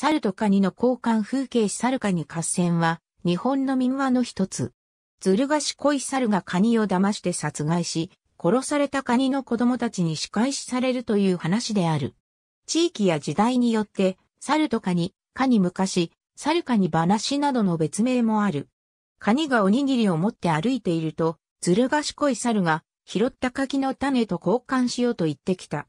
猿とカニの交換風景し猿カニ合戦は、日本の民話の一つ。ずる賢い猿がカニを騙して殺害し、殺されたカニの子供たちに仕返しされるという話である。地域や時代によって、猿とカニ、カニ昔、猿カニ話などの別名もある。カニがおにぎりを持って歩いていると、ずる賢い猿が拾った柿の種と交換しようと言ってきた。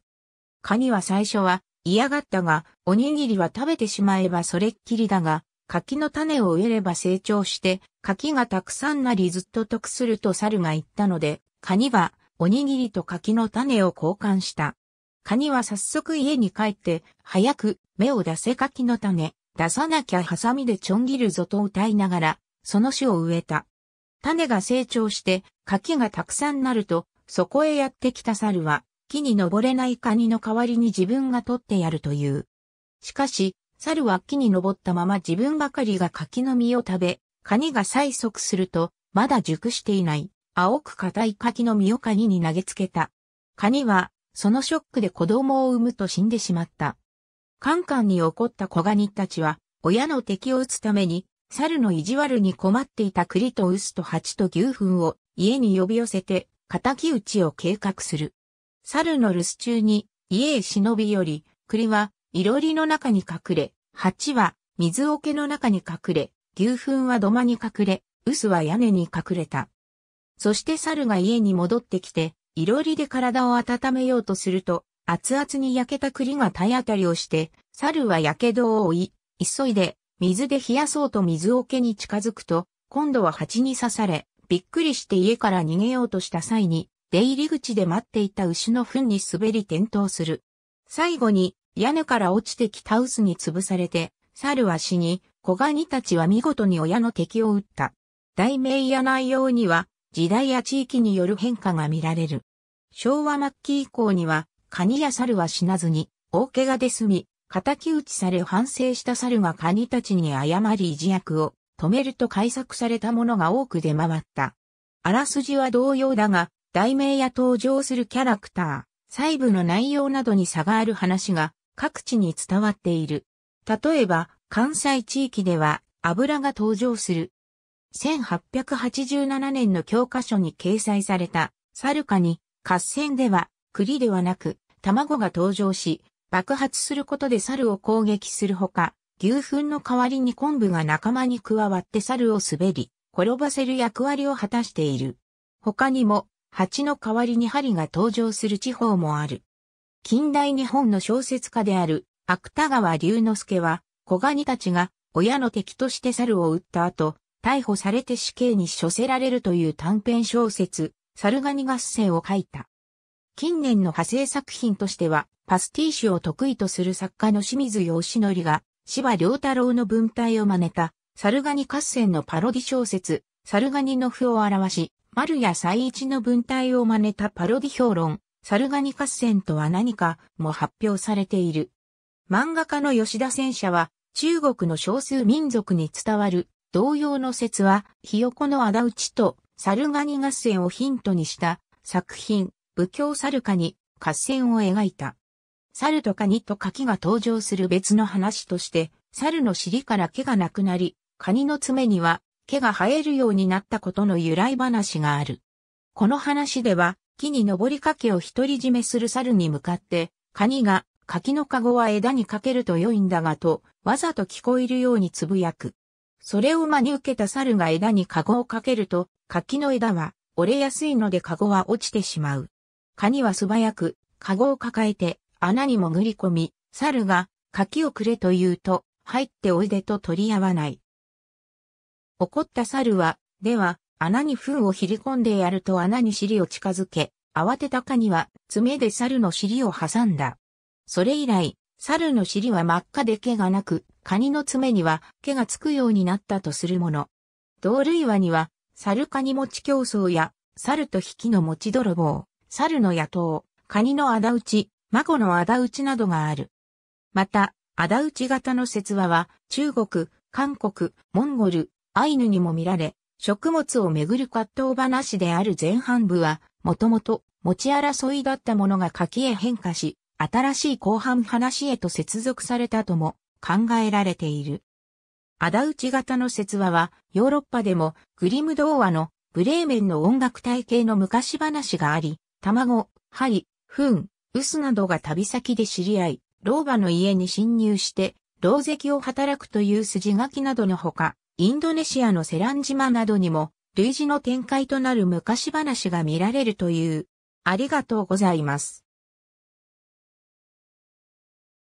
カニは最初は嫌がったが、おにぎりは食べてしまえばそれっきりだが、柿の種を植えれば成長して、柿がたくさんなりずっと得すると猿が言ったので、カニは、おにぎりと柿の種を交換した。カニは早速家に帰って、早く、目を出せ柿の種、出さなきゃハサミでちょん切るぞと歌いながら、その種を植えた。種が成長して、柿がたくさんなると、そこへやってきた猿は、木に登れないカニの代わりに自分が取ってやるという。しかし、猿は木に登ったまま自分ばかりが柿の実を食べ、カニが催促すると、まだ熟していない、青く硬い柿の実をカニに投げつけた。カニは、そのショックで子供を産むと死んでしまった。カンカンに怒った小ガニたちは、親の敵を撃つために、猿の意地悪に困っていた栗と臼と蜂と牛糞を家に呼び寄せて、仇討ちを計画する。猿の留守中に家へ忍び寄り、栗は囲炉裏の中に隠れ、蜂は水桶の中に隠れ、牛糞は土間に隠れ、臼は屋根に隠れた。そして猿が家に戻ってきて、囲炉裏で体を温めようとすると、熱々に焼けた栗が体当たりをして、猿は火傷を負い、急いで、水で冷やそうと水桶に近づくと、今度は蜂に刺され、びっくりして家から逃げようとした際に、出入り口で待っていた牛の糞に滑り転倒する。最後に、屋根から落ちてきた臼に潰されて、猿は死に、小ガニたちは見事に親の敵を撃った。題名や内容には、時代や地域による変化が見られる。昭和末期以降には、カニや猿は死なずに、大怪我で済み、仇討ちされ反省した猿がカニたちに誤り持役を止めると改作されたものが多く出回った。あらすじは同様だが、題名や登場するキャラクター、細部の内容などに差がある話が各地に伝わっている。例えば、関西地域では油が登場する。1887年の教科書に掲載された、サルカに、合戦では、栗ではなく、卵が登場し、爆発することで猿を攻撃するほか、牛糞の代わりに昆布が仲間に加わって猿を滑り、転ばせる役割を果たしている。他にも、蜂の代わりに針が登場する地方もある。近代日本の小説家である芥川龍之介は、小ガニたちが親の敵として猿を撃った後、逮捕されて死刑に処せられるという短編小説、猿ガニ合戦を書いた。近年の派生作品としては、パスティーシュを得意とする作家の清水義則が、芝良太郎の文体を真似た、猿ガニ合戦のパロディ小説、猿ガニの符を表し、丸や。最一の文体を真似たパロディ評論、サルガニ合戦とは何かも発表されている。漫画家の吉田戦車は、中国の少数民族に伝わる同様の説は、ひよこの仇討ちとサルガニ合戦をヒントにした作品、武教サルカに合戦を描いた。猿とカニと柿が登場する別の話として、猿の尻から毛がなくなり、カニの爪には毛が生えるようになったことの由来話がある。この話では、木に登りかけを独り占めする猿に向かって、カニが、柿のカゴは枝にかけると良いんだがと、わざと聞こえるようにつぶやく。それを真に受けた猿が枝にカゴをかけると、柿の枝は折れやすいのでカゴは落ちてしまう。カニは素早く、カゴを抱えて、穴に潜り込み、猿が、柿をくれと言うと、入っておいでと取り合わない。怒った猿は、では、穴に糞を切り込んでやると穴に尻を近づけ、慌てたカニは爪で猿の尻を挟んだ。それ以来、猿の尻は真っ赤で毛がなく、カニの爪には毛がつくようになったとするもの。同類話には、猿カニ持ち競争や、猿と引きの持ち泥棒、猿の野党、カニの仇討ち、孫の仇討ちなどがある。また、仇討ち型の説話は、中国、韓国、モンゴル、アイヌにも見られ、食物をめぐる葛藤話である前半部は、もともと持ち争いだったものが柿へ変化し、新しい後半話へと接続されたとも考えられている。あだ打ち型の説話は、ヨーロッパでもグリム童話のブレーメンの音楽体系の昔話があり、卵、針、糞、臼などが旅先で知り合い、老婆の家に侵入して、老石を働くという筋書きなどのほか、インドネシアのセラン島などにも、類似の展開となる昔話が見られるという。ありがとうございます。